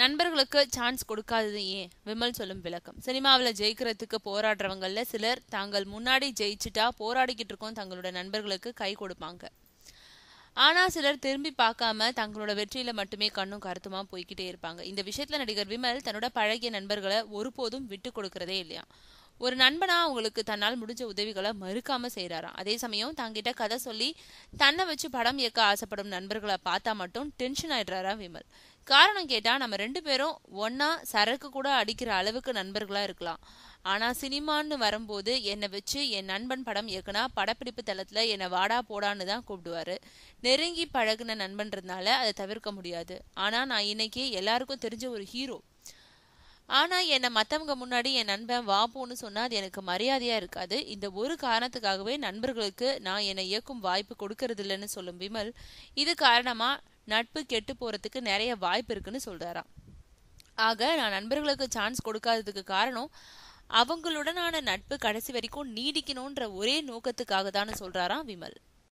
நண்பர்களுக்கு சான்ஸ் கொடுக்காதது ஏன் விமல் சொல்லும் விளக்கம் சினிமாவில் ஜெயிக்கிறதுக்கு போராடுறவங்களில் சிலர் தாங்கள் முன்னாடி ஜெயிச்சுட்டா போராடிக்கிட்டு இருக்கோம் தங்களோட நண்பர்களுக்கு கை கொடுப்பாங்க ஆனால் சிலர் திரும்பி பார்க்காம தங்களோட வெற்றியில மட்டுமே கண்ணும் கருத்துமா போய்கிட்டே இருப்பாங்க இந்த விஷயத்துல நடிகர் விமல் தன்னோட பழகிய நண்பர்களை ஒருபோதும் விட்டு கொடுக்கறதே இல்லையா ஒரு நண்பனா அவங்களுக்கு தன்னால் முடிஞ்ச உதவிகளை மறுக்காம செய்யறாராம் அதே சமயம் தங்கிட்ட கதை சொல்லி தன்னை வச்சு படம் இயக்க ஆசைப்படும் நண்பர்களை பார்த்தா மட்டும் டென்ஷன் ஆயிடுறாரா விமல் காரணம் கேட்டா நம்ம ரெண்டு பேரும் ஒன்னா சரக்கு கூட அடிக்கிற அளவுக்கு நண்பர்களா இருக்கலாம் ஆனா சினிமான்னு வரும்போது என்னை வச்சு என் நண்பன் படம் இயக்குனா படப்பிடிப்பு தளத்துல என்னை வாடா போடான்னு தான் கூப்பிடுவாரு நெருங்கி பழகுன நண்பன்றதுனால அதை தவிர்க்க முடியாது ஆனா நான் இன்னைக்கு எல்லாருக்கும் தெரிஞ்ச ஒரு ஹீரோ ஆனால் என்னை மற்றவங்க முன்னாடி என் நண்பன் வாப்போன்னு சொன்னால் அது எனக்கு மரியாதையாக இருக்காது இந்த ஒரு காரணத்துக்காகவே நண்பர்களுக்கு நான் என்னை இயக்கும் வாய்ப்பு கொடுக்கறதில்லன்னு சொல்லும் விமல் இது காரணமாக நட்பு கெட்டு போகிறதுக்கு நிறைய வாய்ப்பு இருக்குன்னு சொல்கிறாராம் ஆக நான் நண்பர்களுக்கு சான்ஸ் கொடுக்காததுக்கு காரணம் அவங்களுடனான நட்பு கடைசி வரைக்கும் நீடிக்கணுன்ற ஒரே நோக்கத்துக்காக தான் சொல்றாராம் விமல்